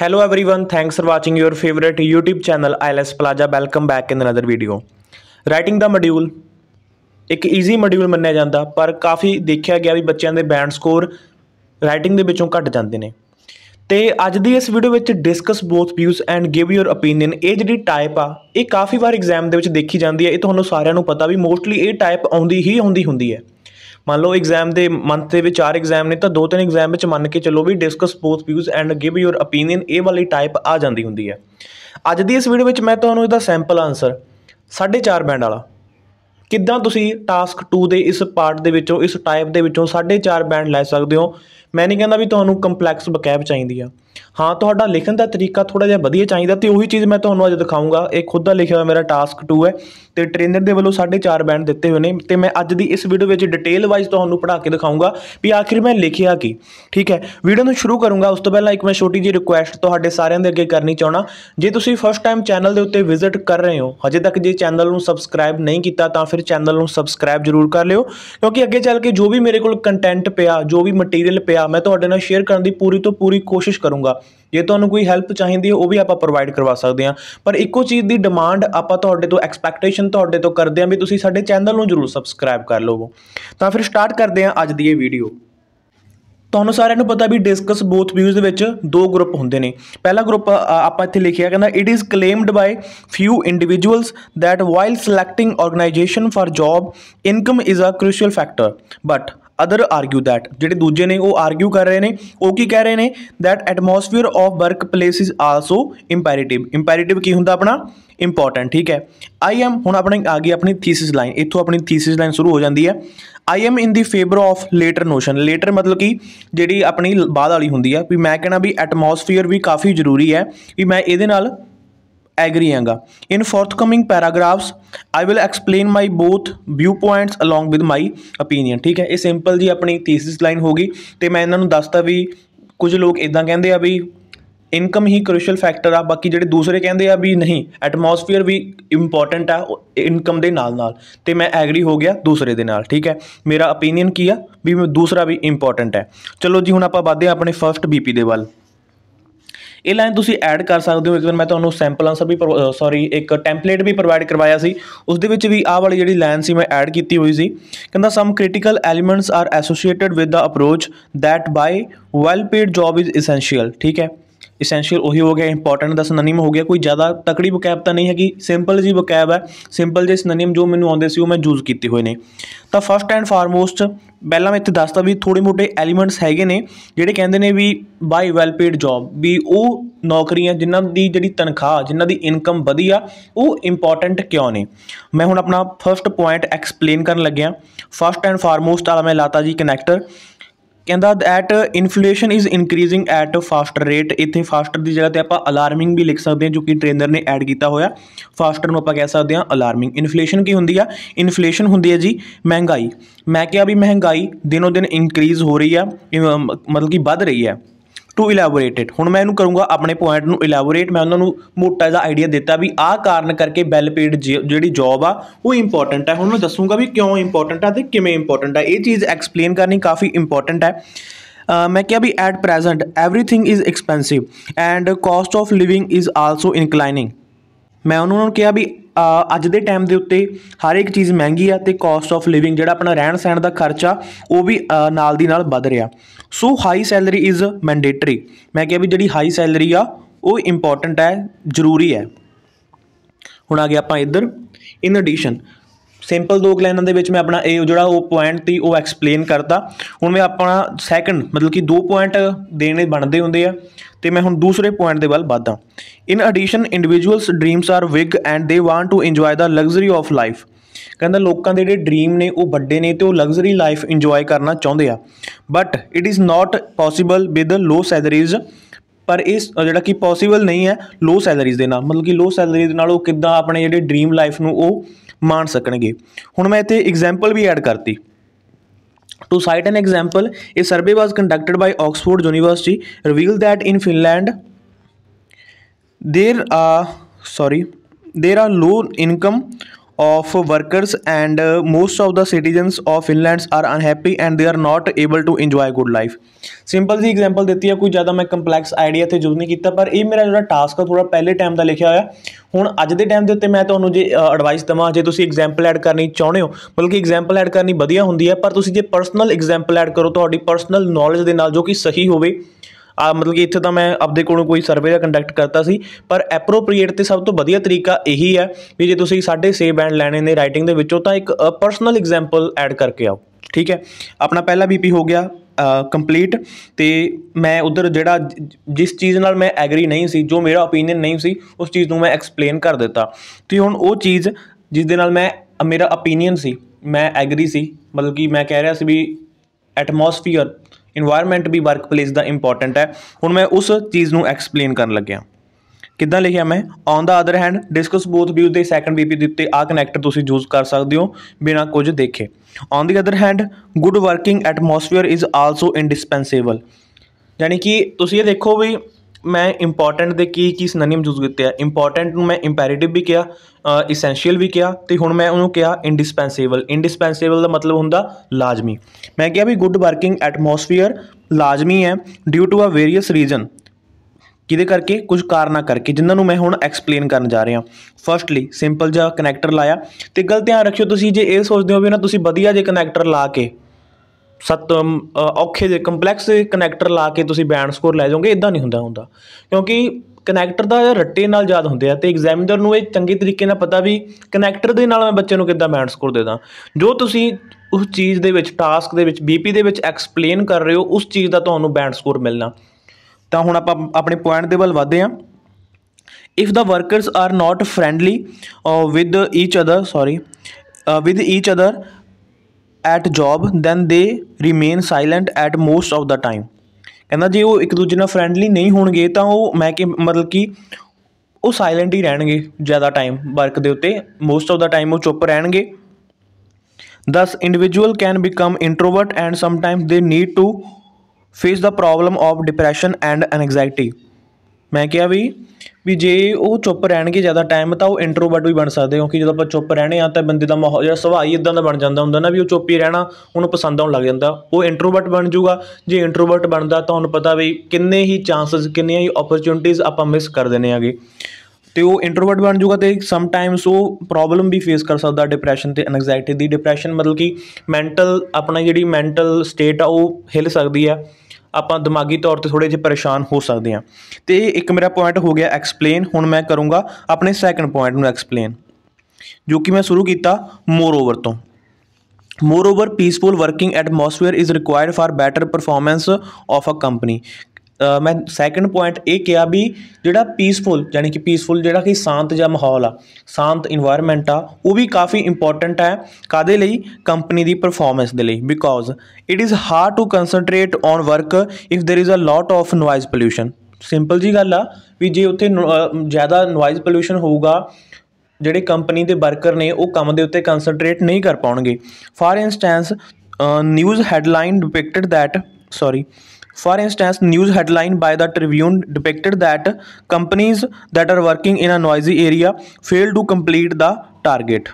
Hello everyone thanks for watching your favourite YouTube channel ILS plaza welcome back in another video Writing ਦਾ module ਇੱਕ easy module ਮੰਨਿਆ ਜਾਂਦਾ ਪਰ ਕਾਫੀ ਦੇਖਿਆ ਗਿਆ ਵੀ ਬੱਚਿਆਂ ਦੇ ਬੈਂਡ ਸਕੋਰ ਰਾਈਟਿੰਗ ਦੇ ਵਿੱਚੋਂ ਘਟ ਜਾਂਦੇ ਨੇ ਤੇ ਅੱਜ ਦੀ ਇਸ ਵੀਡੀਓ ਵਿੱਚ discuss both views and give your opinion ਇਹ ਜਿਹੜੀ ਟਾਈਪ ਆ ਇਹ ਕਾਫੀ ਵਾਰ ਐਗਜ਼ਾਮ ਦੇ ਵਿੱਚ ਦੇਖੀ ਜਾਂਦੀ ਹੈ ਇਹ ਤੁਹਾਨੂੰ ਸਾਰਿਆਂ ਨੂੰ ਪਤਾ ਵੀ ਮੋਸਟਲੀ ਇਹ ਟਾਈਪ ਆਉਂਦੀ ਹੀ ਆਉਂਦੀ ਹੁੰਦੀ ਹੈ ਮੰਨ ਲਓ ਐਗਜ਼ਾਮ ਦੇ ਮੰਥ ਦੇ ਵਿੱਚ ਚਾਰ ਐਗਜ਼ਾਮ ਨੇ ਤਾਂ ਦੋ ਤਿੰਨ ਐਗਜ਼ਾਮ ਵਿੱਚ ਮੰਨ ਕੇ ਚੱਲੋ ਵੀ discuss both views and give your opinion ਇਹ ਵਾਲੀ ਟਾਈਪ ਆ ਜਾਂਦੀ ਹੁੰਦੀ ਹੈ ਅੱਜ ਦੀ ਇਸ ਵੀਡੀਓ ਵਿੱਚ ਮੈਂ ਤੁਹਾਨੂੰ ਇਹਦਾ ਸੈਂਪਲ ਆਨਸਰ 4.5 ਬੈਂਡ ਵਾਲਾ ਕਿੱਦਾਂ ਤੁਸੀਂ ਟਾਸਕ 2 ਦੇ ਇਸ ਪਾਰਟ ਦੇ ਵਿੱਚੋਂ ਇਸ ਟਾਈਪ ਦੇ ਵਿੱਚੋਂ 4.5 ਬੈਂਡ ਲੈ ਸਕਦੇ ਹੋ ਮੈਂ ਨਹੀਂ ਕਹਿੰਦਾ ਵੀ ਤੁਹਾਨੂੰ ਕੰਪਲੈਕਸ ਬਕੈਬ ਚਾਹੀਦੀ ਆ ਹਾਂ ਤੁਹਾਡਾ ਲਿਖਣ ਦਾ ਤਰੀਕਾ ਥੋੜਾ ਜਿਹਾ ਵਧੀਆ ਚਾਹੀਦਾ ਤੇ ਉਹੀ ਚੀਜ਼ ਮੈਂ ਤੁਹਾਨੂੰ ਅੱਜ ਦਿਖਾਉਂਗਾ ਇਹ ਖੁਦ ਦਾ ਲਿਖਿਆ ਹੋਇਆ ਮੇਰਾ ਟਾਸਕ 2 ਹੈ ਤੇ ਟ੍ਰੇਨਰ ਦੇ ਵੱਲੋਂ 4 ਬੈਂਡ ਦਿੱਤੇ ਹੋਏ ਨੇ ਤੇ ਮੈਂ ਅੱਜ ਦੀ ਇਸ ਵੀਡੀਓ ਵਿੱਚ ਡਿਟੇਲ ਵਾਈਜ਼ ਤੁਹਾਨੂੰ ਪੜ੍ਹਾ ਕੇ ਦਿਖਾਉਂਗਾ ਵੀ ਆਖਿਰ ਮੈਂ ਲਿਖਿਆ ਕੀ ਠੀਕ ਹੈ ਵੀਡੀਓ ਨੂੰ ਸ਼ੁਰੂ ਕਰੂੰਗਾ ਉਸ ਤੋਂ ਪਹਿਲਾਂ ਇੱਕ ਮੈਂ ਛੋਟੀ ਜਿਹੀ ਰਿਕੁਐਸਟ ਤੁਹਾਡੇ ਸਾਰਿਆਂ ਦੇ ਅੱਗੇ ਕਰਨੀ ਚਾਹਣਾ ਜੇ ਤੁਸੀਂ ਫਸਟ ਟਾਈਮ ਚੈਨਲ ਦੇ ਉੱਤੇ ਵਿਜ਼ਿਟ ਕਰ ਰਹੇ ਹੋ ਹਜੇ ਤੱਕ ਜੇ ਚੈਨਲ ਨੂੰ ਸਬਸਕ੍ਰਾਈਬ ਨਹੀਂ ਕੀਤਾ ਤਾਂ ਫਿਰ ਚੈਨਲ ਨੂੰ ਸਬਸਕ੍ਰਾਈਬ ਜ਼ਰੂਰ ਕਰ ਲਿਓ ਕਿਉਂਕਿ ਅੱਗੇ ਚੱਲ ਕੇ ਜੋ ਵੀ ਮੇਰੇ ਕੋਲ ਕੰਟੈਂਟ ਪਿਆ ਜੋ ਵੀ ਮਟੀਰੀਅਲ ਪਿਆ ਮੈਂ ਤੁਹਾਡੇ ਨਾਲ ਸ਼ੇਅਰ ਕਰਨ ਦੀ ਪੂਰੀ ਤੋਂ ਪੂਰੀ ਕੋਸ਼ਿਸ਼ ਕਰੂੰਗਾ ਕਰੂੰਗਾ ਜੇ ਤੁਹਾਨੂੰ ਕੋਈ ਹੈਲਪ ਚਾਹੀਦੀ ਹੈ ਉਹ ਵੀ ਆਪਾਂ ਪ੍ਰੋਵਾਈਡ ਕਰਵਾ ਸਕਦੇ ਹਾਂ ਪਰ ਇੱਕੋ ਚੀਜ਼ ਦੀ ਡਿਮਾਂਡ ਆਪਾਂ ਤੁਹਾਡੇ ਤੋਂ ਐਕਸਪੈਕਟੇਸ਼ਨ ਤੁਹਾਡੇ ਤੋਂ ਕਰਦੇ ਹਾਂ ਵੀ ਤੁਸੀਂ ਸਾਡੇ ਚੈਨਲ ਨੂੰ ਜਰੂਰ ਸਬਸਕ੍ਰਾਈਬ ਕਰ ਲਵੋ ਤਾਂ ਫਿਰ ਸਟਾਰਟ ਕਰਦੇ ਹਾਂ ਅੱਜ ਦੀ ਇਹ ਵੀਡੀਓ ਤੁਹਾਨੂੰ ਸਾਰਿਆਂ ਨੂੰ ਪਤਾ ਵੀ ਡਿਸਕਸ ਬੋਥ ਵਿਊਜ਼ ਦੇ ਵਿੱਚ ਦੋ ਗਰੁੱਪ ਹੁੰਦੇ ਨੇ ਪਹਿਲਾ ਗਰੁੱਪ ਆਪਾਂ ਇੱਥੇ ਲਿਖਿਆ ਕਹਿੰਦਾ it is claimed by few individuals that while selecting organisation for job income is a crucial factor but other argue that ਜਿਹੜੇ ਦੂਜੇ ਨੇ ਉਹ ਆਰਗੂ ਕਰ ਰਹੇ ਨੇ ਉਹ ਕੀ ਕਹਿ ਰਹੇ ਨੇ that atmosphere of work place is also imperative imperative ਕੀ ਹੁੰਦਾ ਆਪਣਾ ਇੰਪੋਰਟੈਂਟ ਠੀਕ ਹੈ ਆਈ ਐਮ ਹੁਣ ਆਪਣੇ ਆ ਗਈ ਆਪਣੀ ਥੀਸਿਸ ਲਾਈਨ ਇੱਥੋਂ ਆਪਣੀ ਥੀਸਿਸ ਲਾਈਨ ਸ਼ੁਰੂ ਹੋ ਜਾਂਦੀ ਹੈ I am in the favour of latter notion latter ਮਤਲਬ ਕਿ ਜਿਹੜੀ ਆਪਣੀ ਬਾਅਦ ਵਾਲੀ ਹੁੰਦੀ ਹੈ ਵੀ ਮੈਂ ਕਹਿਣਾ ਵੀ ਐਟਮੋਸਫੀਅਰ ਵੀ ਕਾਫੀ ਜ਼ਰੂਰੀ ਹੈ ਵੀ ਮੈਂ ਇਹਦੇ ਨਾਲ ਐਗਰੀ ਹਾਂਗਾ in forthcoming paragraphs I will explain my both view points along with my opinion ਠੀਕ ਹੈ ਇਹ ਸਿੰਪਲ ਜੀ ਆਪਣੀ ਥੀਸਿਸ ਲਾਈਨ ਹੋਗੀ ਤੇ ਮੈਂ ਇਹਨਾਂ ਨੂੰ ਦੱਸਤਾ ਵੀ ਕੁਝ ਲੋਕ ਇਦਾਂ ਕਹਿੰਦੇ ਆ ਵੀ ਇਨਕਮ ਹੀ ਕ੍ਰੂਸ਼ੀਅਲ ਫੈਕਟਰ ਆ ਬਾਕੀ ਜਿਹੜੇ ਦੂਸਰੇ ਕਹਿੰਦੇ ਆ ਵੀ ਨਹੀਂ ਐਟਮੋਸਫੀਅਰ ਵੀ ਇੰਪੋਰਟੈਂਟ ਆ ਇਨਕਮ ਦੇ ਨਾਲ ਨਾਲ ਤੇ ਮੈਂ ਐਗਰੀ ਹੋ ਗਿਆ ਦੂਸਰੇ ਦੇ ਨਾਲ ਠੀਕ ਹੈ ਮੇਰਾ ਓਪੀਨੀਅਨ ਕੀ ਆ ਵੀ ਦੂਸਰਾ ਵੀ ਇੰਪੋਰਟੈਂਟ ਹੈ ਚਲੋ ਜੀ ਹੁਣ ਆਪਾਂ ਵਧਦੇ ਆ ਆਪਣੇ ਫਰਸਟ ਬੀਪੀ ਦੇ ਵੱਲ ਇਹ ਲਾਈਨ ਤੁਸੀਂ ਐਡ ਕਰ ਸਕਦੇ ਹੋ ਇੱਕ ਵਾਰ ਮੈਂ ਤੁਹਾਨੂੰ ਸੈਂਪਲ ਆਨਸਰ ਵੀ ਸੌਰੀ ਇੱਕ ਟੈਂਪਲੇਟ ਵੀ ਪ੍ਰੋਵਾਈਡ ਕਰਵਾਇਆ ਸੀ ਉਸ ਦੇ ਵਿੱਚ ਵੀ ਆਹ ਵਾਲੀ ਜਿਹੜੀ ਲਾਈਨ ਸੀ ਮੈਂ ਐਡ ਕੀਤੀ ਹੋਈ ਸੀ ਕਹਿੰਦਾ some critical elements are associated with the approach that by well paid job is essential ਠੀਕ ਹੈ ਇਸੈਂਸ਼ੀਅਲ ਉਹੀ ਹੋ ਗਿਆ ਇੰਪੋਰਟੈਂਟ ਦਾ ਸਨਨਿਮ ਹੋ ਗਿਆ ਕੋਈ ਜ਼ਿਆਦਾ ਤਕੜੀ ਵਕੈਬ ਤਾਂ ਨਹੀਂ ਹੈਗੀ ਸਿੰਪਲ ਜੀ ਵਕੈਬ ਹੈ ਸਿੰਪਲ ਜੇ ਸਨਨਿਮ ਜੋ ਮੈਨੂੰ ਆਉਂਦੇ ਸੀ ਉਹ ਮੈਂ ਯੂਜ਼ ਕੀਤੇ ਹੋਏ ਨੇ ਤਾਂ ਫਸਟ ਐਂਡ ਫਾਰਮੋਸਟ ਪਹਿਲਾਂ ਮੈਂ ਇੱਥੇ ਦੱਸਦਾ ਵੀ ਥੋੜੇ ਮੋਟੇ ਐਲੀਮੈਂਟਸ ਹੈਗੇ ਨੇ ਜਿਹੜੇ ਕਹਿੰਦੇ ਨੇ ਵੀ ਬਾਈ ਵੈਲ ਪੇਡ ਜੌਬ ਵੀ ਉਹ ਨੌਕਰੀਆਂ ਜਿਨ੍ਹਾਂ ਦੀ ਜਿਹੜੀ ਤਨਖਾਹ ਜਿਨ੍ਹਾਂ ਦੀ ਇਨਕਮ ਵਧੀਆ ਉਹ ਇੰਪੋਰਟੈਂਟ ਕਿਉਂ ਨੇ ਮੈਂ ਹੁਣ ਆਪਣਾ ਫਰਸਟ ਪੁਆਇੰਟ ਐਕਸਪਲੇਨ ਕਰਨ ਲੱਗਿਆ ਫਸਟ ਐਂਡ ਫਾਰਮੋਸਟ ਵਾਲਾ ਮੈਂ ਲਾਤਾ ਜੀ ਕਨੈਕਟਰ ਕਹਿੰਦਾ at inflation is increasing at a faster rate ਇੱਥੇ ਫਾਸਟਰ ਦੀ ਜਗ੍ਹਾ ਤੇ ਆਪਾਂ ਅਲਾਰਮਿੰਗ ਵੀ ਲਿਖ ਸਕਦੇ ਹਾਂ ਜੋ ਕਿ ਟ੍ਰੇਨਰ ਨੇ ਐਡ ਕੀਤਾ ਹੋਇਆ ਫਾਸਟਰ ਨੂੰ ਆਪਾਂ ਕਹਿ ਸਕਦੇ ਹਾਂ ਅਲਾਰਮਿੰਗ ਇਨਫਲੇਸ਼ਨ ਕੀ ਹੁੰਦੀ ਆ ਇਨਫਲੇਸ਼ਨ ਹੁੰਦੀ ਹੈ ਜੀ ਮਹਿੰਗਾਈ ਮੈਂ ਕਿਹਾ ਵੀ ਮਹਿੰਗਾਈ ਦਿਨੋ ਦਿਨ ਇਨਕਰੀਜ਼ ਹੋ ਰਹੀ ਆ ਮਤਲਬ ਕਿ ਵੱਧ ਰਹੀ ਆ ਟੂ ਇਲੈਬੋਰੇਟਡ ਹੁਣ ਮੈਂ ਇਹਨੂੰ ਕਰੂੰਗਾ ਆਪਣੇ ਪੁਆਇੰਟ ਨੂੰ ਇਲੈਬੋਰੇਟ ਮੈਂ ਉਹਨਾਂ ਨੂੰ ਮੋਟਾ ਜਿਹਾ ਆਈਡੀਆ ਦਿੱਤਾ ਵੀ ਆਹ ਕਾਰਨ ਕਰਕੇ ਵੈਲ ਪੇਡ ਜਿਹੜੀ ਜੌਬ ਆ ਉਹ ਇੰਪੋਰਟੈਂਟ ਹੈ ਹੁਣ ਮੈਂ ਦੱਸੂਗਾ ਵੀ ਕਿਉਂ ਇੰਪੋਰਟੈਂਟ ਆ ਤੇ ਕਿਵੇਂ ਇੰਪੋਰਟੈਂਟ ਆ ਇਹ ਚੀਜ਼ ਐਕਸਪਲੇਨ ਕਰਨੀ ਕਾਫੀ ਇੰਪੋਰਟੈਂਟ ਹੈ ਮੈਂ ਕਿਹਾ ਵੀ at present everything is expensive and cost of living is also inclining ਮੈਂ ਉਹਨਾਂ ਨੂੰ ਕਿਹਾ ਵੀ ਅੱਜ ਦੇ ਟਾਈਮ ਦੇ ਉੱਤੇ ਹਰ ਇੱਕ ਚੀਜ਼ ਮਹਿੰਗੀ ਆ ਤੇ ਕਾਸਟ ਆਫ ਲਿਵਿੰਗ ਜਿਹੜਾ ਆਪਣਾ ਰਹਿਣ ਸਹਿਣ ਦਾ ਖਰਚਾ ਉਹ ਵੀ ਨਾਲ ਦੀ ਨਾਲ ਵੱਧ ਰਿਹਾ so high salary is mandatory ਮੈਂ ਕਿਹਾ ਵੀ ਜਿਹੜੀ ਹਾਈ ਸੈਲਰੀ ਆ ਉਹ ਇੰਪੋਰਟੈਂਟ ਹੈ ਜ਼ਰੂਰੀ ਹੈ ਹੁਣ ਆ ਗਿਆ ਆਪਾਂ ਇੱਧਰ ਇਨ ਐਡੀਸ਼ਨ ਸਿੰਪਲ ਦੋ ਲਾਈਨਾਂ ਦੇ ਵਿੱਚ ਮੈਂ ਆਪਣਾ ਇਹ ਜਿਹੜਾ ਉਹ ਪੁਆਇੰਟ ਸੀ ਉਹ ਐਕਸਪਲੇਨ ਕਰਤਾ ਹੁਣ ਮੈਂ ਆਪਣਾ ਸੈਕੰਡ ਮਤਲਬ ਕਿ ਦੋ ਪੁਆਇੰਟ ਦੇਣੇ ਬਣਦੇ ਹੁੰਦੇ ਆ ਤੇ ਮੈਂ ਹੁਣ ਦੂਸਰੇ ਪੁਆਇੰਟ ਦੇ ਵੱਲ ਵਧਾਂ in addition individuals dreams are big and they want to enjoy the luxury of life ਕਹਿੰਦਾ ਲੋਕਾਂ ਦੇ ਜਿਹੜੇ ਡ੍ਰੀਮ ਨੇ ਉਹ ਵੱਡੇ ਨੇ ਤੇ ਉਹ ਲਗਜ਼ਰੀ ਲਾਈਫ ਇੰਜੋਏ ਕਰਨਾ ਚਾਹੁੰਦੇ ਆ but it is not possible with low salaries ਪਰ ਇਸ ਜਿਹੜਾ ਕਿ ਪੋਸੀਬਲ ਨਹੀਂ ਹੈ ਲੋ ਸੈਲਰੀਜ਼ ਦੇ ਨਾਲ ਮਤਲਬ ਕਿ ਲੋ ਸੈਲਰੀਜ਼ ਨਾਲ ਉਹ ਕਿੱਦਾਂ ਆਪਣੇ ਜਿਹੜੇ ਡ੍ਰੀਮ ਲਾਈਫ ਨੂੰ ਉਹ ਮਾਣ ਸਕਣਗੇ ਹੁਣ ਮੈਂ ਇੱਥੇ ਐਗਜ਼ਾਮਪਲ ਵੀ ਐਡ ਕਰਤੀ To cite an example, a survey was conducted by Oxford University revealed that in Finland there are sorry there are low income of workers and uh, most of the citizens of Finland are unhappy and they are not able to enjoy good life simple ਜੀ example ਦਿੱਤੀ ਆ ਕੋਈ ਜ਼ਿਆਦਾ ਮੈਂ complex idea ਤੇ use ਨਹੀਂ ਕੀਤਾ ਪਰ ਇਹ ਮੇਰਾ ਜਿਹੜਾ ਟਾਸਕ ਆ ਥੋੜਾ ਪਹਿਲੇ ਟਾਈਮ ਦਾ ਲਿਖਿਆ ਹੋਇਆ ਹੁਣ ਅੱਜ ਦੇ ਟਾਈਮ ਦੇ ਉੱਤੇ ਮੈਂ ਤੁਹਾਨੂੰ ਜੇ ਐਡਵਾਈਸ ਦਵਾਂ ਜੇ ਤੁਸੀਂ ਐਗਜ਼ਾਮਪਲ ਐਡ ਕਰਨੀ ਚਾਹੁੰਦੇ ਹੋ ਬਲਕਿ ਐਗਜ਼ਾਮਪਲ ਐਡ ਕਰਨੀ ਵਧੀਆ ਹੁੰਦੀ ਹੈ ਪਰ ਤੁਸੀਂ ਜੇ ਪਰਸਨਲ ਐਗਜ਼ਾਮਪਲ ਐਡ ਕਰੋ ਤੁਹਾਡੀ ਪਰਸਨਲ ਨੌਲੇਜ ਦੇ ਨਾਲ ਜੋ ਕਿ ਸਹੀ ਹੋਵੇ ਆ ਮਤਲਬ ਕਿ ਇੱਥੇ ਤਾਂ ਮੈਂ ਆਪਦੇ ਕੋਲੋਂ ਕੋਈ ਸਰਵੇ ਦਾ ਕੰਡਕਟ ਕਰਤਾ ਸੀ ਪਰ ਐਪਰੋਪ੍ਰੀਏਟ ਤੇ ਸਭ ਤੋਂ ਵਧੀਆ ਤਰੀਕਾ ਇਹੀ ਹੈ ਵੀ ਜੇ ਤੁਸੀਂ 6.5 ਬੈਂਡ ਲੈਣੇ ਨੇ ਰਾਈਟਿੰਗ ਦੇ ਵਿੱਚੋਂ ਤਾਂ ਇੱਕ ਪਰਸਨਲ ਐਗਜ਼ਾਮਪਲ ਐਡ ਕਰਕੇ ਆਓ ਠੀਕ ਹੈ ਆਪਣਾ ਪਹਿਲਾ ਬੀਪੀ ਹੋ ਗਿਆ ਕੰਪਲੀਟ ਤੇ ਮੈਂ ਉਧਰ ਜਿਹੜਾ ਜਿਸ ਚੀਜ਼ ਨਾਲ ਮੈਂ ਐਗਰੀ ਨਹੀਂ ਸੀ ਜੋ ਮੇਰਾ opinion ਨਹੀਂ ਸੀ ਉਸ ਚੀਜ਼ ਨੂੰ ਮੈਂ ਐਕਸਪਲੇਨ ਕਰ ਦਿੱਤਾ ਤੇ ਹੁਣ ਉਹ ਚੀਜ਼ ਜਿਸ ਦੇ ਨਾਲ ਮੈਂ ਮੇਰਾ opinion ਸੀ ਮੈਂ ਐਗਰੀ ਸੀ ਮਤਲਬ ਕਿ ਮੈਂ ਕਹਿ ਰਿਹਾ ਸੀ ਵੀ ਐਟਮੋਸਫੀਅਰ ਇਨਵਾਇਰਨਮੈਂਟ ਵੀ ਵਰਕ ਪਲੇਸ ਦਾ ਇੰਪੋਰਟੈਂਟ ਹੈ ਹੁਣ ਮੈਂ ਉਸ ਚੀਜ਼ ਨੂੰ ਐਕਸਪਲੇਨ ਕਰਨ ਲੱਗਿਆ ਕਿੱਦਾਂ ਲਿਖਿਆ ਮੈਂ on the other hand discuss both view ਦੇ ਸੈਕੰਡ ਵੀਪੀ ਦੇ ਉੱਤੇ ਆ ਕਨੈਕਟਰ ਤੁਸੀਂ ਯੂਜ਼ ਕਰ ਸਕਦੇ ਹੋ ਬਿਨਾ ਕੁਝ ਦੇਖੇ on the other hand good working atmosphere is also indispensable ਯਾਨੀ ਕਿ ਤੁਸੀਂ ਇਹ ਦੇਖੋ ਵੀ ਮੈਂ ਇੰਪੋਰਟੈਂਟ ਦੇ ਕੀ ਕੀ ਸਿਨੋਨਿਮ ਯੂਜ਼ ਕੀਤੇ ਆ ਇੰਪੋਰਟੈਂਟ ਨੂੰ ਮੈਂ ਇੰਪੈਰੇਟਿਵ ਵੀ ਕਿਹਾ ਇਸੈਂਸ਼ੀਅਲ ਵੀ ਕਿਹਾ ਤੇ ਹੁਣ ਮੈਂ ਉਹਨੂੰ ਕਿਹਾ ਇੰਡਿਸਪੈਂਸੇਬਲ ਇੰਡਿਸਪੈਂਸੇਬਲ ਦਾ ਮਤਲਬ ਹੁੰਦਾ ਲਾਜ਼ਮੀ ਮੈਂ ਕਿਹਾ ਵੀ ਗੁੱਡ ਵਰਕਿੰਗ ਐਟਮੋਸਫੀਅਰ ਲਾਜ਼ਮੀ ਹੈ due to a various reason ਕਿਦੇ ਕਰਕੇ ਕੁਝ ਕਾਰਨਾ ਕਰਕੇ ਜਿਨ੍ਹਾਂ ਨੂੰ ਮੈਂ ਹੁਣ ਐਕਸਪਲੇਨ ਕਰਨ ਜਾ ਰਿਹਾ ਫਰਸਟਲੀ ਸਿੰਪਲ ਜਿਹਾ ਕਨੈਕਟਰ ਲਾਇਆ ਤੇ ਗਲਤੀਆਂ ਧਿਆਨ ਰੱਖਿਓ ਤੁਸੀਂ ਜੇ ਇਹ ਸੋਚਦੇ ਹੋ ਵੀ ਨਾ ਤੁਸੀਂ ਵਧੀਆ ਜੇ ਕਨੈਕਟਰ ਲਾ ਕੇ ਸਤ ਔਖੇ ਦੇ ਕੰਪਲੈਕਸ ਕਨੈਕਟਰ ਲਾ ਕੇ ਤੁਸੀਂ ਬੈਂਡ ਸਕੋਰ ਲੈ ਜਾਓਗੇ ਇਦਾਂ ਨਹੀਂ ਹੁੰਦਾ ਹੁੰਦਾ ਕਿਉਂਕਿ ਕਨੈਕਟਰ ਦਾ ਰੱਟੇ ਨਾਲ ਯਾਦ ਹੁੰਦੇ ਆ ਤੇ ਐਗਜ਼ਾਮੀਨਰ ਨੂੰ ਇਹ ਚੰਗੇ ਤਰੀਕੇ ਨਾਲ ਪਤਾ ਵੀ ਕਨੈਕਟਰ ਦੇ ਨਾਲ ਮੈਂ ਬੱਚੇ ਨੂੰ ਕਿੱਦਾਂ ਬੈਂਡ ਸਕੋਰ ਦੇ ਦਾਂ ਜੋ ਤੁਸੀਂ ਉਸ ਚੀਜ਼ ਦੇ ਵਿੱਚ ਟਾਸਕ ਦੇ ਵਿੱਚ ਬੀਪੀ ਦੇ ਵਿੱਚ ਐਕਸਪਲੇਨ ਕਰ ਰਹੇ ਹੋ ਉਸ ਚੀਜ਼ ਦਾ ਤੁਹਾਨੂੰ ਬੈਂਡ ਸਕੋਰ ਮਿਲਣਾ ਤਾਂ ਹੁਣ ਆਪਾਂ ਆਪਣੇ ਪੁਆਇੰਟ ਦੇ ਵੱਲ ਵਧਦੇ ਹਾਂ if the workers are not friendly with each other sorry with each other at job then they remain silent at most of the time ਕਹਿੰਦਾ ਜੇ ਉਹ ਇੱਕ ਦੂਜੇ ਨਾਲ ਫਰੈਂਡਲੀ ਨਹੀਂ ਹੋਣਗੇ ਤਾਂ ਉਹ ਮੈਂ ਕਿ ਮਤਲਬ ਕਿ ਉਹ ਸਾਇਲੈਂਟ ਹੀ ਰਹਿਣਗੇ ਜ਼ਿਆਦਾ ਟਾਈਮ ਵਰਕ ਦੇ ਉੱਤੇ ਮੋਸਟ ਆਫ ਦਾ ਟਾਈਮ ਉਹ ਚੁੱਪ ਰਹਿਣਗੇ thus individual can become introvert and sometimes they need to face the problem of depression and anxiety ਮੈਂ ਕਿਹਾ ਵੀ ਵੀ ਜੇ ਉਹ ਚੁੱਪ ਰਹਿਣਗੇ ਜ਼ਿਆਦਾ ਟਾਈਮ ਤਾਂ ਉਹ ਇੰਟਰੋਵਰਟ ਵੀ ਬਣ ਸਕਦੇ ਕਿਉਂਕਿ ਜਦੋਂ ਆਪਾਂ ਚੁੱਪ ਰਹਿਣੇ ਆ ਤਾਂ ਬੰਦੇ ਦਾ ਮਾਹੌਲ ਜਿਹੜਾ ਸੁਭਾਅ ਹੀ ਇਦਾਂ ਦਾ ਬਣ ਜਾਂਦਾ ਹੁੰਦਾ ਨਾ ਵੀ ਉਹ ਚੁੱਪ ਹੀ ਰਹਿਣਾ ਉਹਨੂੰ ਪਸੰਦ ਆਉਣ ਲੱਗ ਜਾਂਦਾ ਉਹ ਇੰਟਰੋਵਰਟ ਬਣ ਜਾਊਗਾ ਜੇ ਇੰਟਰੋਵਰਟ ਬਣਦਾ ਤਾਂ ਉਹਨੂੰ ਪਤਾ ਵੀ ਕਿੰਨੇ ਹੀ ਚਾਂਸਸ ਕਿੰਨੀਆਂ ਹੀ ਓਪਰਚ्युनिटीज ਆਪਾਂ ਮਿਸ ਕਰ ਦਿੰਨੇ ਆਗੇ ਤੇ ਉਹ ਇੰਟਰੋਵਰਟ ਬਣ ਜਾਊਗਾ ਤੇ ਸਮ ਟਾਈਮਸ ਉਹ ਪ੍ਰੋਬਲਮ ਵੀ ਫੇਸ ਕਰ ਸਕਦਾ ਡਿਪਰੈਸ਼ਨ ਤੇ ਐਂਗਜ਼ਾਇਟੀ ਦੀ ਡਿਪਰੈਸ਼ਨ ਮਤਲਬ ਕਿ ਮੈਂਟਲ ਆਪਣਾ ਜਿਹੜੀ ਮੈਂਟਲ ਸਟੇਟ ਆ ਉਹ ਹਿੱਲ ਸਕਦੀ ਆ ਆਪਾਂ ਦਿਮਾਗੀ ਤੌਰ ਤੇ ਥੋੜੇ ਜਿਹਾ ਪਰੇਸ਼ਾਨ ਹੋ ਸਕਦੇ ਹਾਂ ਤੇ ਇਹ ਇੱਕ ਮੇਰਾ ਪੁਆਇੰਟ ਹੋ ਗਿਆ ਐਕਸਪਲੇਨ ਹੁਣ ਮੈਂ ਕਰੂੰਗਾ ਆਪਣੇ ਸੈਕੰਡ ਪੁਆਇੰਟ ਨੂੰ ਐਕਸਪਲੇਨ ਜੋ ਕਿ ਮੈਂ ਸ਼ੁਰੂ ਕੀਤਾ ਮੋਰ ਓਵਰ ਤੋਂ moreover peaceful working atmosphere is required for better performance of a company ਮੈਂ ਸੈਕੰਡ ਪੁਆਇੰਟ ਇਹ ਕਿਹਾ ਵੀ ਜਿਹੜਾ ਪੀਸਫੁਲ ਯਾਨੀ ਕਿ ਪੀਸਫੁਲ ਜਿਹੜਾ ਕਿ ਸ਼ਾਂਤ ਜਿਹਾ ਮਾਹੌਲ ਆ ਸ਼ਾਂਤ এনवायरमेंट ਆ ਉਹ ਵੀ ਕਾਫੀ ਇੰਪੋਰਟੈਂਟ ਹੈ ਕਾਦੇ ਲਈ ਕੰਪਨੀ ਦੀ ਪਰਫਾਰਮੈਂਸ ਦੇ ਲਈ because it is hard to concentrate on work if there is a lot of noise pollution simple ਜੀ ਗੱਲ ਆ ਵੀ ਜੇ ਉੱਥੇ ਜ਼ਿਆਦਾ ਨੋਇਜ਼ ਪੋਲੂਸ਼ਨ ਹੋਊਗਾ ਜਿਹੜੇ ਕੰਪਨੀ ਦੇ ਵਰਕਰ ਨੇ ਉਹ ਕੰਮ ਦੇ ਉੱਤੇ ਕਨਸੈਂਟਰੇਟ ਨਹੀਂ ਕਰ ਪਾਉਣਗੇ for instance news headline depicted that sorry For instance, news headline by the Tribune depicted that companies that are working in a noisy area failed to complete the target.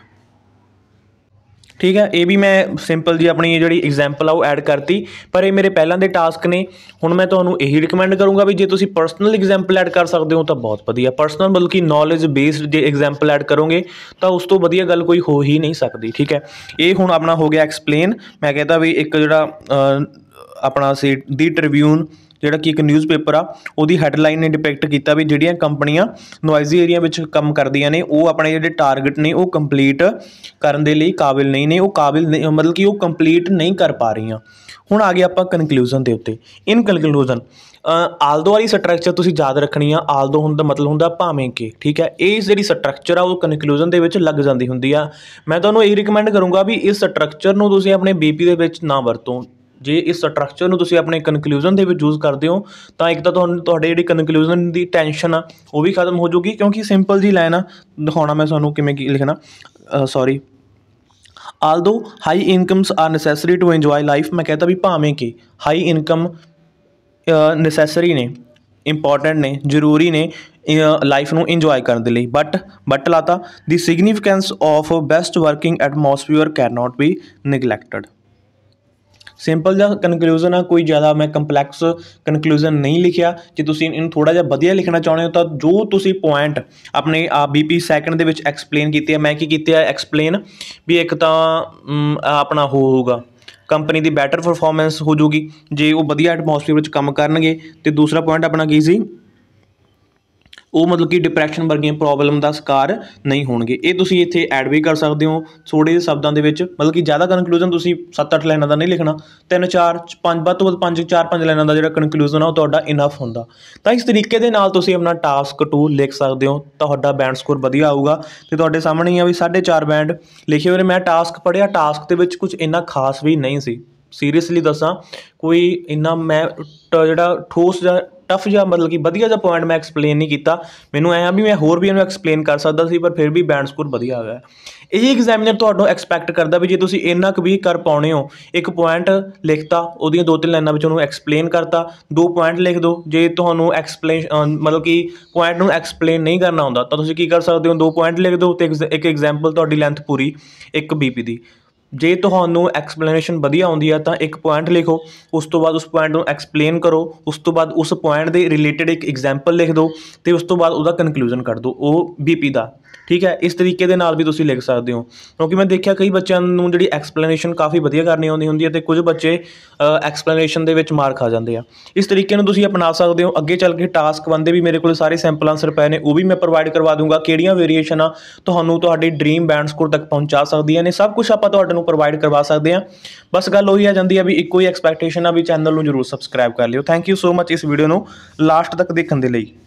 ਠੀਕ ਹੈ ਇਹ ਵੀ ਮੈਂ ਸਿੰਪਲ ਜੀ ਆਪਣੀ ਜਿਹੜੀ ਐਗਜ਼ਾਮਪਲ ਆ ਉਹ add ਕਰਤੀ ਪਰ ਇਹ ਮੇਰੇ ਪਹਿਲਾਂ ਦੇ ਟਾਸਕ ਨੇ ਹੁਣ ਮੈਂ ਤੁਹਾਨੂੰ ਇਹੀ ਰეკਮੈਂਡ ਕਰੂੰਗਾ ਵੀ ਜੇ ਤੁਸੀਂ ਪਰਸਨਲ ਐਗਜ਼ਾਮਪਲ ਐਡ ਕਰ ਸਕਦੇ ਹੋ ਤਾਂ ਬਹੁਤ ਵਧੀਆ ਪਰਸਨਲ ਬਲਕਿ ਨੌਲੇਜ ਬੇਸਡ ਜੇ ਐਗਜ਼ਾਮਪਲ ਐਡ ਕਰੋਗੇ ਤਾਂ ਉਸ ਤੋਂ ਵਧੀਆ ਗੱਲ ਕੋਈ ਹੋ ਹੀ ਨਹੀਂ ਸਕਦੀ ਠੀਕ ਹੈ ਇਹ ਹੁਣ ਆਪਣਾ ਹੋ ਗਿਆ ਐਕਸਪਲੇਨ ਮੈਂ ਕਹਿੰਦਾ ਵੀ ਇੱਕ ਜਿਹੜਾ ਆਪਣਾ ਸੀ ਦੀ ਟ੍ਰਿਬਿਊਨ ਜਿਹੜਾ ਕਿ ਇੱਕ ਨਿਊਜ਼ਪੇਪਰ ਆ ਉਹਦੀ ਹੈਡਲਾਈਨ ਨੇ ਡਿਪੈਕਟ ਕੀਤਾ ਵੀ ਜਿਹੜੀਆਂ ਕੰਪਨੀਆਂ ਨੋਇਜ਼ੀ ਏਰੀਆ ਵਿੱਚ ਕੰਮ ਕਰਦੀਆਂ ਨੇ ਉਹ ਆਪਣੇ ਜਿਹੜੇ ਟਾਰਗੇਟ ਨੇ ਉਹ ਕੰਪਲੀਟ ਕਰਨ ਦੇ ਲਈ ਕਾਬਿਲ ਨਹੀਂ ਨੇ ਉਹ ਕਾਬਿਲ ਮਤਲਬ ਕਿ ਉਹ ਕੰਪਲੀਟ ਨਹੀਂ ਕਰ ਪਾ ਰਹੀਆਂ ਹੁਣ ਆ ਗਏ ਆਪਾਂ ਕਨਕਲੂਜਨ ਦੇ ਉੱਤੇ ਇਨ ਕਨਕਲੂਜਨ ਆਲਦੋ ਵਾਲੀ ਸਟਰਕਚਰ ਤੁਸੀਂ ਯਾਦ ਰੱਖਣੀ ਆ ਆਲਦੋ ਹੁੰਦਾ ਮਤਲਬ ਹੁੰਦਾ ਭਾਵੇਂ ਕਿ ਠੀਕ ਹੈ ਇਹ ਜਿਹੜੀ ਸਟਰਕਚਰ ਆ ਉਹ ਕਨਕਲੂਜਨ ਦੇ ਵਿੱਚ ਲੱਗ ਜਾਂਦੀ ਹੁੰਦੀ ਆ ਮੈਂ ਤੁਹਾਨੂੰ ਇਹ ਰეკਮੈਂਡ ਕਰੂੰਗਾ ਵੀ ਇਸ ਸਟਰਕਚਰ ਨੂੰ ਤੁਸੀਂ ਆਪਣੇ ਬੀਪੀ ਦੇ ਵਿੱਚ ਨਾ ਵਰਤੋ ਜੇ ਇਸ ਸਟਰਕਚਰ ਨੂੰ ਤੁਸੀਂ ਆਪਣੇ ਕਨਕਲੂਜਨ ਦੇ ਵਿੱਚ ਯੂਜ਼ ਕਰਦੇ ਹੋ ਤਾਂ ਇੱਕ ਤਾਂ ਤੁਹਾਨੂੰ ਤੁਹਾਡੇ ਜਿਹੜੀ ਕਨਕਲੂਜਨ ਦੀ ਟੈਨਸ਼ਨ ਆ ਉਹ ਵੀ ਖਤਮ ਹੋ ਜਾਊਗੀ ਕਿਉਂਕਿ ਸਿੰਪਲ ਜੀ ਲਾਈਨ ਆ ਦਿਖਾਉਣਾ ਮੈਂ ਤੁਹਾਨੂੰ ਕਿਵੇਂ ਕੀ ਲਿਖਣਾ sorry although high incomes are necessary to enjoy life ਮੈਂ ਕਹਤਾ ਵੀ ਭਾਵੇਂ ਕਿ ਹਾਈ ਇਨਕਮ ਨੈਸੈਸਰੀ ਨੇ ਇੰਪੋਰਟੈਂਟ ਨੇ ਜ਼ਰੂਰੀ ਨੇ ਲਾਈਫ ਨੂੰ ਇੰਜੋਏ ਕਰਨ ਦੇ ਲਈ ਬਟ ਬਟ ਲਾਤਾ the significance of best working atmosphere can not be neglected simple ਜਿਹਾ ਕਨਕਲੂਜਨ ਆ ਕੋਈ ਜ਼ਿਆਦਾ ਮੈਂ ਕੰਪਲੈਕਸ ਕਨਕਲੂਜਨ ਨਹੀਂ ਲਿਖਿਆ ਜੇ ਤੁਸੀਂ ਇਹਨੂੰ ਥੋੜਾ ਜਿਹਾ ਵਧੀਆ ਲਿਖਣਾ ਚਾਹੁੰਦੇ ਹੋ ਤਾਂ ਜੋ ਤੁਸੀਂ ਪੁਆਇੰਟ ਆਪਣੇ ਆ ਬੀਪੀ ਸੈਕਿੰਡ ਦੇ ਵਿੱਚ ਐਕਸਪਲੇਨ ਕੀਤੇ ਆ ਮੈਂ ਕੀ ਕੀਤੇ ਆ ਐਕਸਪਲੇਨ ਵੀ ਇੱਕ ਤਾਂ ਆਪਣਾ ਹੋਊਗਾ ਕੰਪਨੀ ਦੀ ਬੈਟਰ ਪਰਫਾਰਮੈਂਸ ਹੋ ਜੂਗੀ ਜੇ ਉਹ ਵਧੀਆ ਐਟਮੋਸਫੇਅਰ ਵਿੱਚ ਕੰਮ ਕਰਨਗੇ ਤੇ ਦੂਸਰਾ ਪੁਆਇੰਟ ਆਪਣਾ ਕੀ ਸੀ ਉਹ ਮਤਲਬ ਕਿ ਡਿਪਰੈਸ਼ਨ ਵਰਗੀਆਂ ਪ੍ਰੋਬਲਮ ਦਾ ਸ਼ਿਕਾਰ ਨਹੀਂ ਹੋਣਗੇ ਇਹ ਤੁਸੀਂ ਇੱਥੇ ਐਡ ਵੀ ਕਰ ਸਕਦੇ ਹੋ ਥੋੜੇ ਜਿਹੇ ਸ਼ਬਦਾਂ ਦੇ ਵਿੱਚ ਮਤਲਬ ਕਿ ਜ਼ਿਆਦਾ ਕਨਕਲੂਜਨ ਤੁਸੀਂ 7-8 ਲਾਈਨਾਂ ਦਾ ਨਹੀਂ ਲਿਖਣਾ 3-4-5 ਵੱਧ ਤੋਂ ਵੱਧ 4 5 ਲਾਈਨਾਂ ਦਾ ਜਿਹੜਾ ਕਨਕਲੂਜਨ ਆ ਉਹ ਤੁਹਾਡਾ ਇਨਫ ਹੁੰਦਾ ਤਾਂ ਇਸ ਤਰੀਕੇ ਦੇ ਨਾਲ ਤੁਸੀਂ ਆਪਣਾ ਟਾਸਕ 2 ਲਿਖ ਸਕਦੇ ਹੋ ਤੁਹਾਡਾ ਬੈਂਡ ਸਕੋਰ ਵਧੀਆ ਆਊਗਾ ਤੇ ਤੁਹਾਡੇ ਸਾਹਮਣੇ ਹੀ ਆ ਵੀ 4.5 ਬੈਂਡ ਲਿਖੇ ਹੋਏ ਨੇ ਮੈਂ ਟਾਸਕ ਪੜਿਆ ਟਾਸਕ ਦੇ ਵਿੱਚ ਕੁਝ ਇੰਨਾ ਖਾਸ ਵੀ ਨਹੀਂ ਸੀ ਸੀਰੀਅਸਲੀ ਦੱਸਾਂ ਕੋਈ ਇੰਨਾ ਮੈਂ ਜਿਹੜਾ ਠੋਸ ਜਾਂ ਟਫ ਜਿਹਾ ਮਤਲਬ ਕਿ ਵਧੀਆ ਜਿਹਾ ਪੁਆਇੰਟ ਮੈਂ ਐਕਸਪਲੇਨ ਨਹੀਂ ਕੀਤਾ ਮੈਨੂੰ ਐ ਆ ਵੀ ਮੈਂ ਹੋਰ ਵੀ ਇਹਨੂੰ ਐਕਸਪਲੇਨ ਕਰ ਸਕਦਾ ਸੀ ਪਰ ਫਿਰ ਵੀ ਬੈਂਡ ਸਕੋਰ ਵਧੀਆ ਆ ਗਿਆ ਇਹ ਐਗਜ਼ਾਮੀਨਰ ਤੁਹਾਨੂੰ ਐਕਸਪੈਕਟ ਕਰਦਾ ਵੀ ਜੇ ਤੁਸੀਂ ਇੰਨਾ ਕੁ ਵੀ ਕਰ ਪਾਉਣੇ ਹੋ ਇੱਕ ਪੁਆਇੰਟ ਲਿਖਤਾ ਉਹਦੀਆਂ ਦੋ ਤਿੰਨ ਲਾਈਨਾਂ ਵਿੱਚ ਉਹਨੂੰ ਐਕਸਪਲੇਨ ਕਰਤਾ ਦੋ ਪੁਆਇੰਟ ਲਿਖ ਦਿਓ ਜੇ ਤੁਹਾਨੂੰ ਐਕਸਪਲੇਨ ਮਤਲਬ ਕਿ ਪੁਆਇੰਟ ਨੂੰ ਐਕਸਪਲੇਨ ਨਹੀਂ ਕਰਨਾ ਹੁੰਦਾ ਤਾਂ ਤੁਸੀਂ ਕੀ ਕਰ ਸਕਦੇ ਹੋ ਦੋ ਪੁਆਇੰਟ ਲਿਖ ਦਿਓ ਤੇ ਇੱਕ ਐਗਜ਼ਾਮਪਲ ਤੁਹਾਡੀ ਲੈਂਥ ਪੂਰੀ ਇੱਕ ਬੀਪੀ ਦੀ ਜੇ ਤੁਹਾਨੂੰ ਐਕਸਪਲੇਨੇਸ਼ਨ ਵਧੀਆ ਆਉਂਦੀ ਆ ਤਾਂ ਇੱਕ ਪੁਆਇੰਟ ਲਿਖੋ ਉਸ ਤੋਂ ਬਾਅਦ ਉਸ ਪੁਆਇੰਟ ਨੂੰ ਐਕਸਪਲੇਨ ਕਰੋ ਉਸ ਤੋਂ ਬਾਅਦ ਉਸ ਪੁਆਇੰਟ ਦੇ ਰਿਲੇਟਡ ਇੱਕ ਐਗਜ਼ਾਮਪਲ ਲਿਖ ਦਿਓ ਤੇ ਉਸ ਤੋਂ ਬਾਅਦ ਉਹਦਾ ਕਨਕਲੂਜਨ ਕਰ ਦਿਓ ਉਹ ਬੀਪੀ ਦਾ ਠੀਕ ਹੈ ਇਸ ਤਰੀਕੇ ਦੇ ਨਾਲ ਵੀ ਤੁਸੀਂ ਲਿਖ ਸਕਦੇ ਹੋ ਕਿਉਂਕਿ ਮੈਂ ਦੇਖਿਆ ਕਈ ਬੱਚਿਆਂ ਨੂੰ ਜਿਹੜੀ ਐਕਸਪਲੇਨੇਸ਼ਨ ਕਾਫੀ ਵਧੀਆ ਕਰਨੀ ਆਉਂਦੀ ਹੁੰਦੀ ਹੈ ਤੇ ਕੁਝ ਬੱਚੇ ਐਕਸਪਲੇਨੇਸ਼ਨ ਦੇ ਵਿੱਚ ਮਾਰ ਖਾ ਜਾਂਦੇ ਆ ਇਸ ਤਰੀਕੇ ਨੂੰ ਤੁਸੀਂ ਅਪਣਾ ਸਕਦੇ ਹੋ ਅੱਗੇ ਚੱਲ ਕੇ ਟਾਸਕ ਬੰਦੇ ਵੀ ਮੇਰੇ ਕੋਲ ਸਾਰੇ ਸੈਂਪਲ ਆਨਸਰ ਪਏ ਨੇ ਉਹ ਵੀ ਮੈਂ ਪ੍ਰੋਵਾਈਡ ਕਰਵਾ ਦੂੰਗਾ ਕਿਹੜੀਆਂ ਵੇਰੀਏਸ਼ਨ ਆ ਤੁਹਾਨੂੰ ਤੁਹਾਡੀ ਡ੍ਰੀਮ ਬੈਂਡ ਸਕੋਰ ਤੱਕ ਪਹੁੰਚਾ ਸਕਦੀਆਂ ਨੇ ਸਭ ਕੁਝ ਆਪਾਂ ਤੁਹਾਡੇ ਤੁਹਾਨੂੰ ਪ੍ਰੋਵਾਈਡ ਕਰਵਾ ਸਕਦੇ ਆ ਬਸ ਗੱਲ ਉਹੀ ਆ ਜਾਂਦੀ ਆ ਵੀ ਇੱਕੋ ਹੀ ਐਕਸਪੈਕਟੇਸ਼ਨ ਆ ਵੀ ਚੈਨਲ ਨੂੰ ਜਰੂਰ ਸਬਸਕ੍ਰਾਈਬ ਕਰ ਲਿਓ ਥੈਂਕ ਯੂ ਸੋ ਮਚ ਇਸ ਵੀਡੀਓ ਨੂੰ ਲਾਸਟ ਤੱਕ ਦੇਖਣ ਦੇ ਲਈ